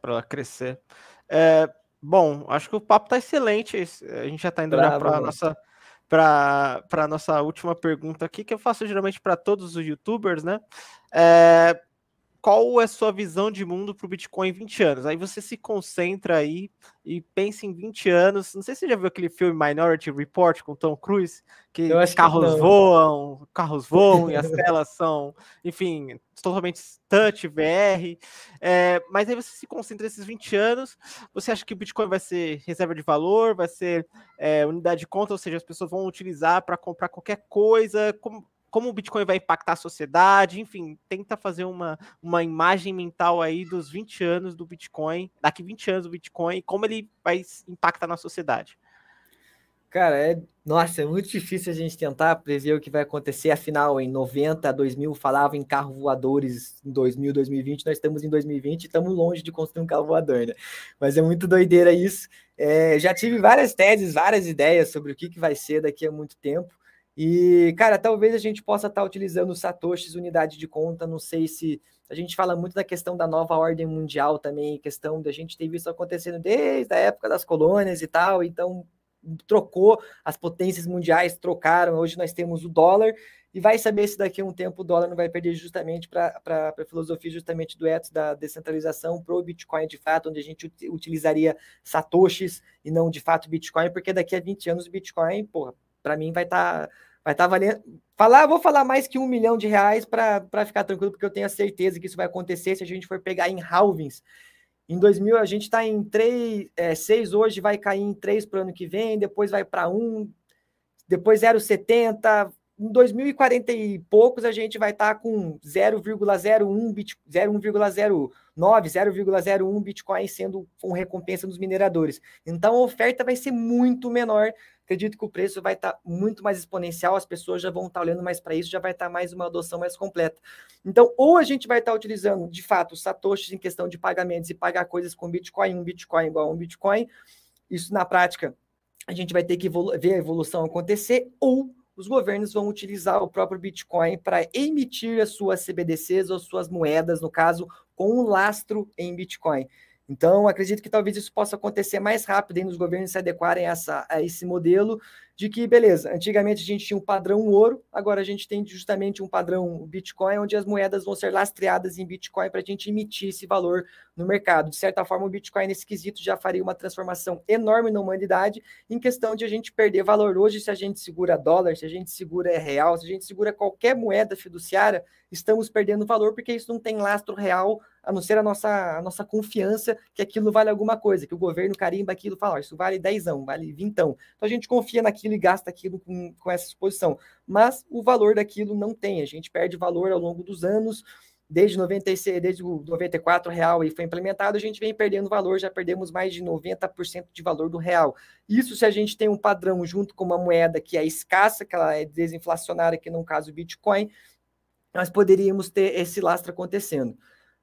para ela crescer. É, bom, acho que o papo está excelente. A gente já está indo para nossa para nossa última pergunta aqui que eu faço geralmente para todos os YouTubers, né? É, qual é a sua visão de mundo para o Bitcoin em 20 anos? Aí você se concentra aí e pensa em 20 anos. Não sei se você já viu aquele filme Minority Report com Tom Cruise, que carros que voam, carros voam e as telas são, enfim, totalmente touch, VR. É, mas aí você se concentra nesses 20 anos. Você acha que o Bitcoin vai ser reserva de valor, vai ser é, unidade de conta, ou seja, as pessoas vão utilizar para comprar qualquer coisa? Como, como o Bitcoin vai impactar a sociedade, enfim, tenta fazer uma, uma imagem mental aí dos 20 anos do Bitcoin, daqui 20 anos do Bitcoin, como ele vai impactar na sociedade. Cara, é, nossa, é muito difícil a gente tentar prever o que vai acontecer. Afinal, em 90, 2000, falava em carro voadores. Em 2000, 2020, nós estamos em 2020 e estamos longe de construir um carro voador, né? Mas é muito doideira isso. É, já tive várias teses, várias ideias sobre o que, que vai ser daqui a muito tempo. E, cara, talvez a gente possa estar tá utilizando satoshis, unidade de conta, não sei se a gente fala muito da questão da nova ordem mundial também, questão da gente ter visto acontecendo desde a época das colônias e tal, então trocou, as potências mundiais trocaram, hoje nós temos o dólar, e vai saber se daqui a um tempo o dólar não vai perder justamente para a filosofia justamente do ethos da descentralização para o Bitcoin de fato, onde a gente utilizaria satoshis e não de fato Bitcoin, porque daqui a 20 anos o Bitcoin, porra, para mim vai estar tá, vai tá valendo. Falar, vou falar mais que um milhão de reais para ficar tranquilo, porque eu tenho a certeza que isso vai acontecer se a gente for pegar em halvings. Em 2000, a gente está em três é, hoje, vai cair em 3 para o ano que vem, depois vai para 1, depois 0,70. Em 2040 e poucos, a gente vai estar tá com 0,01 bit, 9, 0,01 Bitcoin sendo com recompensa dos mineradores. Então a oferta vai ser muito menor. Acredito que o preço vai estar tá muito mais exponencial, as pessoas já vão estar tá olhando mais para isso, já vai estar tá mais uma adoção mais completa. Então, ou a gente vai estar tá utilizando, de fato, satoshis em questão de pagamentos e pagar coisas com Bitcoin, um Bitcoin igual a um Bitcoin, isso na prática a gente vai ter que ver a evolução acontecer, ou os governos vão utilizar o próprio Bitcoin para emitir as suas CBDCs ou suas moedas, no caso, com o um lastro em Bitcoin. Então, acredito que talvez isso possa acontecer mais rápido e nos governos se adequarem a, essa, a esse modelo de que, beleza, antigamente a gente tinha um padrão ouro, agora a gente tem justamente um padrão Bitcoin, onde as moedas vão ser lastreadas em Bitcoin para a gente emitir esse valor no mercado. De certa forma, o Bitcoin nesse quesito já faria uma transformação enorme na humanidade em questão de a gente perder valor. Hoje, se a gente segura dólar, se a gente segura real, se a gente segura qualquer moeda fiduciária, estamos perdendo valor porque isso não tem lastro real a não ser a nossa, a nossa confiança que aquilo vale alguma coisa, que o governo carimba aquilo e fala, isso vale dezão, vale vintão. Então a gente confia naquilo e gasta aquilo com, com essa exposição. Mas o valor daquilo não tem, a gente perde valor ao longo dos anos, desde 96, desde o 94 real e foi implementado, a gente vem perdendo valor, já perdemos mais de 90% de valor do real. Isso se a gente tem um padrão junto com uma moeda que é escassa, que ela é desinflacionária, que no caso o Bitcoin, nós poderíamos ter esse lastro acontecendo.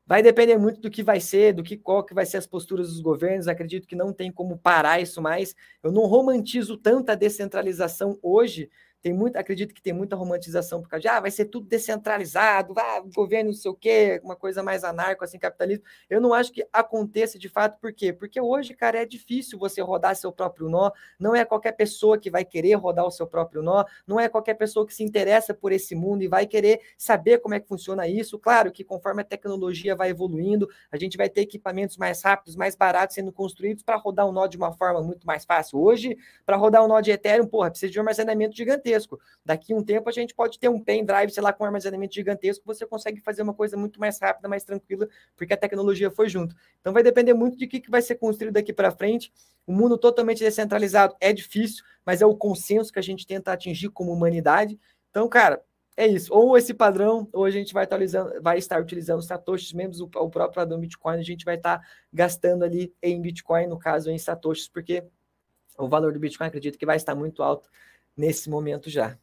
Vai depender muito do que vai ser, do que qual que vai ser as posturas dos governos. Acredito que não tem como parar isso mais. Eu não romantizo tanto a descentralização hoje, tem muito, acredito que tem muita romantização por causa de ah, vai ser tudo descentralizado, vai governo não sei o quê, uma coisa mais anarco, assim, capitalismo. Eu não acho que aconteça de fato, por quê? Porque hoje, cara, é difícil você rodar seu próprio nó, não é qualquer pessoa que vai querer rodar o seu próprio nó, não é qualquer pessoa que se interessa por esse mundo e vai querer saber como é que funciona isso. Claro que conforme a tecnologia vai evoluindo, a gente vai ter equipamentos mais rápidos, mais baratos sendo construídos para rodar um nó de uma forma muito mais fácil. Hoje, para rodar um nó de Ethereum, porra, precisa de um armazenamento gigantesco gigantesco. Daqui um tempo a gente pode ter um pendrive, sei lá, com um armazenamento gigantesco, você consegue fazer uma coisa muito mais rápida, mais tranquila, porque a tecnologia foi junto. Então vai depender muito de que, que vai ser construído daqui para frente. O mundo totalmente descentralizado é difícil, mas é o consenso que a gente tenta atingir como humanidade. Então, cara, é isso. Ou esse padrão, ou a gente vai, vai estar utilizando satoshis, mesmo o, o próprio do Bitcoin, a gente vai estar gastando ali em Bitcoin, no caso em satoshis, porque o valor do Bitcoin acredito que vai estar muito alto nesse momento já.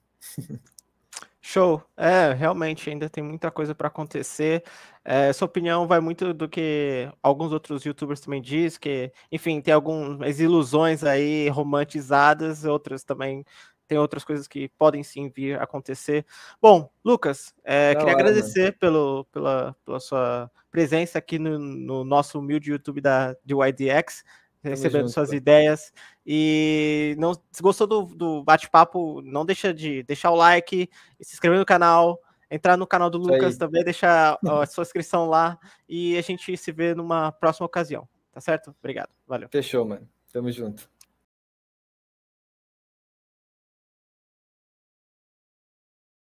Show. É, realmente ainda tem muita coisa para acontecer. É, sua opinião vai muito do que alguns outros youtubers também diz, que, enfim, tem algumas ilusões aí romantizadas, outras também tem outras coisas que podem sim vir acontecer. Bom, Lucas, é, tá queria agradecer pelo, pela, pela sua presença aqui no, no nosso humilde YouTube da, de YDX recebendo junto, suas cara. ideias. E não, se gostou do, do bate-papo, não deixa de deixar o like, se inscrever no canal, entrar no canal do Lucas também, deixar a sua inscrição lá e a gente se vê numa próxima ocasião. Tá certo? Obrigado. Valeu. Fechou, mano. Tamo junto.